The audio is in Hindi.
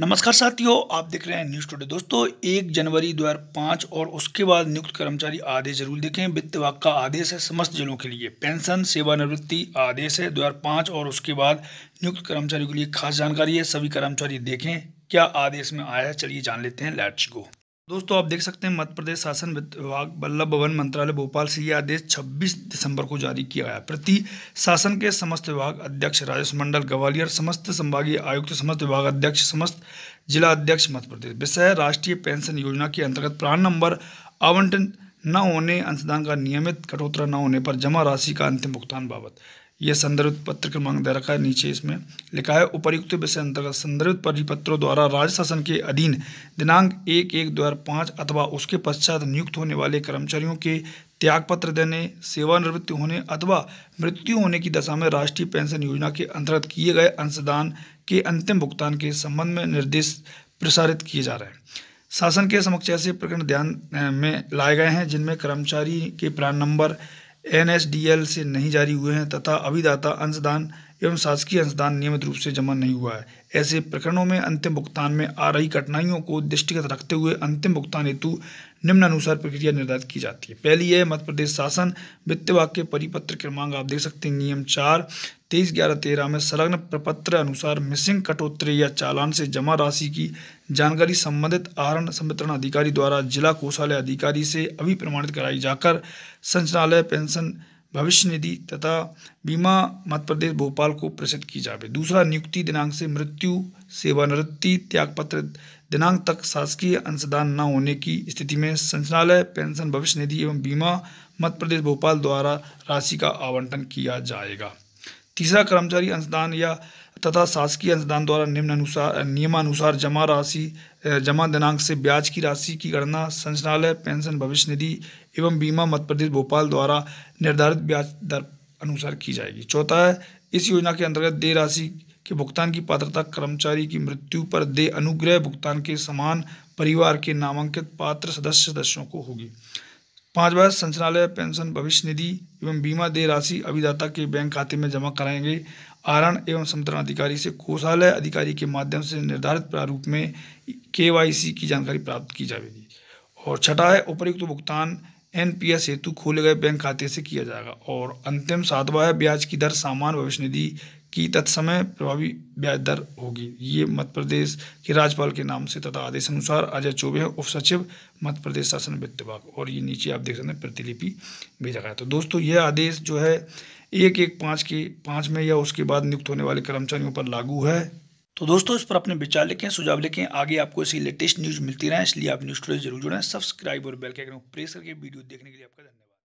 नमस्कार साथियों आप देख रहे हैं न्यूज टुडे दोस्तों एक जनवरी पांच और उसके बाद नियुक्त कर्मचारी आदेश जरूर देखें वित्त विभाग का आदेश है समस्त जिलों के लिए पेंशन सेवानिवृत्ति आदेश है पांच और उसके बाद नियुक्त कर्मचारियों के लिए खास जानकारी है सभी कर्मचारी देखें क्या आदेश में आया है चलिए जान लेते हैं लैट्स गो दोस्तों आप देख सकते हैं मध्य प्रदेश शासन विभाग बल्लभ भवन मंत्रालय भोपाल से यह आदेश 26 दिसंबर को जारी किया गया प्रति शासन के समस्त विभाग अध्यक्ष राजस्व मंडल ग्वालियर समस्त संभागीय आयुक्त समस्त विभाग अध्यक्ष समस्त जिला अध्यक्ष मध्य प्रदेश विषय राष्ट्रीय पेंशन योजना के अंतर्गत प्राण नंबर आवंटन न होने अंशदान का नियमित कटोतरा न होने पर जमा राशि का अंतिम भुगतान बाबत यह संदर्भित पत्र क्रमांक दे रखा है नीचे इसमें लिखा है उपर्युक्त विषय अंतर्गत संदर्भित परिपत्रों द्वारा राज्य शासन के अधीन दिनांक एक एक दो हज़ार पाँच अथवा उसके पश्चात नियुक्त होने वाले कर्मचारियों के त्यागपत्र देने सेवानिवृत्ति होने अथवा मृत्यु होने की दशा में राष्ट्रीय पेंशन योजना के अंतर्गत किए गए अंशदान के अंतिम भुगतान के संबंध में निर्देश प्रसारित किए जा रहे हैं शासन के समक्ष ऐसे प्रकरण ध्यान में लाए गए हैं जिनमें कर्मचारी के प्राण नंबर एन से नहीं जारी हुए हैं तथा अभिदाता अंशदान एवं शासकीय अंशदान नियमित रूप से जमा नहीं हुआ है ऐसे प्रकरणों में अंतिम भुगतान में आ रही कठिनाइयों को दृष्टिगत रखते हुए अंतिम भुगतान हेतु निम्नानुसार प्रक्रिया निर्धारित की जाती है पहली है मध्य प्रदेश शासन वित्त विभाग के परिपत्र क्रमांक आप देख सकते हैं नियम चार तेईस ग्यारह तेरह में संलग्न प्रपत्र अनुसार मिसिंग कटोत्री या चालान से जमा राशि की जानकारी संबंधित आहरण संवितरण अधिकारी द्वारा जिला कोषालय अधिकारी से अभी प्रमाणित कराई जाकर संचालय पेंशन भविष्य निधि तथा बीमा मध्य प्रदेश भोपाल को प्रेषित की जावे दूसरा नियुक्ति दिनांक से मृत्यु सेवानिवृत्ति त्यागपत्र दिनांक तक शासकीय अंशदान न होने की स्थिति में संचालय पेंशन भविष्य निधि एवं बीमा मध्य प्रदेश भोपाल द्वारा राशि का आवंटन किया जाएगा तीसरा कर्मचारी अंशदान या तथा शासकीय अंशदान द्वारा निम्न अनुसार नियमानुसार जमा राशि जमा दिनांक से ब्याज की राशि की गणना संचालय पेंशन भविष्य निधि एवं बीमा मध्य प्रदेश भोपाल द्वारा निर्धारित ब्याज दर अनुसार की जाएगी चौथा है इस योजना के अंतर्गत देय राशि के भुगतान की पात्रता कर्मचारी की मृत्यु पर देय अनुग्रह भुगतान के समान परिवार के नामांकित पात्र सदस्य सदस्यों को होगी पाँच बार संचालय पेंशन भविष्य निधि एवं बीमा देय राशि अभिदाता के बैंक खाते में जमा कराएंगे आरण एवं संतरण अधिकारी से कोषालय अधिकारी के माध्यम से निर्धारित प्रारूप में केवाईसी की जानकारी प्राप्त की जाएगी और छठा है उपयुक्त भुगतान एनपीएस हेतु खोले गए बैंक खाते से किया जाएगा और अंतिम सातवा है ब्याज की दर सामान्य भविष्य निधि की तत्समय प्रभावी ब्याज दर होगी ये मध्य प्रदेश के राज्यपाल के नाम से तथा आदेश अनुसार अजय चौबे हैं उप सचिव मध्य प्रदेश शासन वित्त विभाग और ये नीचे आप देख सकते हैं प्रतिलिपि भेजा गया तो दोस्तों यह आदेश जो है एक एक पाँच के पाँच में या उसके बाद नियुक्त होने वाले कर्मचारियों पर लागू है तो दोस्तों इस पर अपने विचार लिखें सुझाव लिखें आगे आपको ऐसी लेटेस्ट न्यूज़ मिलती रहे इसलिए आप न्यूज़ टूडे जरूर जुड़ें सब्सक्राइब और बेल के प्रेस करके वीडियो देखने के लिए आपका धन्यवाद